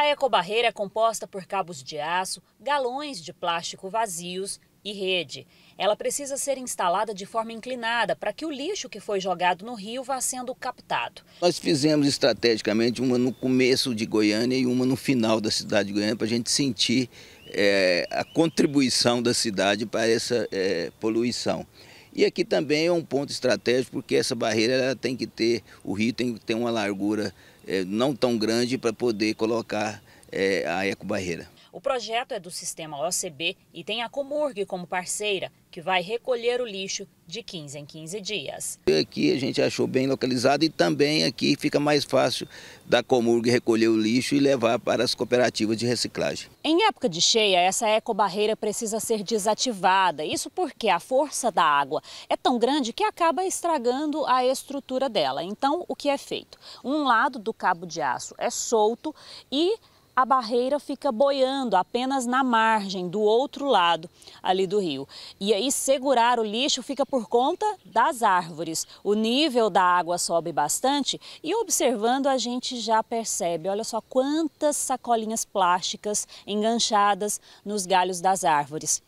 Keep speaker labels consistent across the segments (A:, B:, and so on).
A: A ecobarreira é composta por cabos de aço, galões de plástico vazios e rede. Ela precisa ser instalada de forma inclinada para que o lixo que foi jogado no rio vá sendo captado.
B: Nós fizemos estrategicamente uma no começo de Goiânia e uma no final da cidade de Goiânia para a gente sentir é, a contribuição da cidade para essa é, poluição. E aqui também é um ponto estratégico porque essa barreira tem que ter, o rio tem que ter uma largura eh, não tão grande para poder colocar eh, a ecobarreira.
A: O projeto é do sistema OCB e tem a Comurg como parceira, que vai recolher o lixo de 15 em 15 dias.
B: Aqui a gente achou bem localizado e também aqui fica mais fácil da Comurg recolher o lixo e levar para as cooperativas de reciclagem.
A: Em época de cheia, essa ecobarreira precisa ser desativada. Isso porque a força da água é tão grande que acaba estragando a estrutura dela. Então, o que é feito? Um lado do cabo de aço é solto e a barreira fica boiando apenas na margem, do outro lado ali do rio. E aí segurar o lixo fica por conta das árvores. O nível da água sobe bastante e observando a gente já percebe, olha só quantas sacolinhas plásticas enganchadas nos galhos das árvores.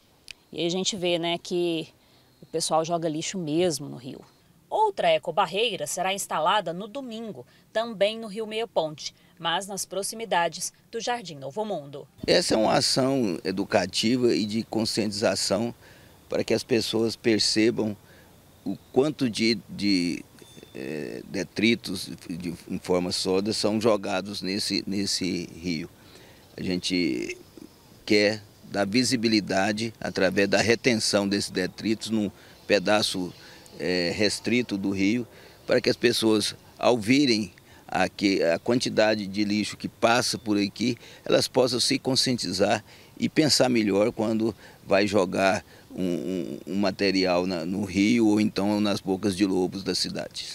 A: E aí a gente vê, né, que o pessoal joga lixo mesmo no rio. Outra ecobarreira será instalada no domingo, também no Rio Meio Ponte, mas nas proximidades do Jardim Novo Mundo. Essa é uma
B: ação educativa e de conscientização para que as pessoas percebam o quanto de, de é, detritos de, em forma sólida são jogados nesse, nesse rio. A gente quer dar visibilidade através da retenção desses detritos num pedaço é, restrito do rio, para que as pessoas, ao virem a, que, a quantidade de lixo que passa por aqui, elas possam se conscientizar e pensar melhor quando vai jogar um, um, um material na, no rio ou então nas bocas de lobos das cidades.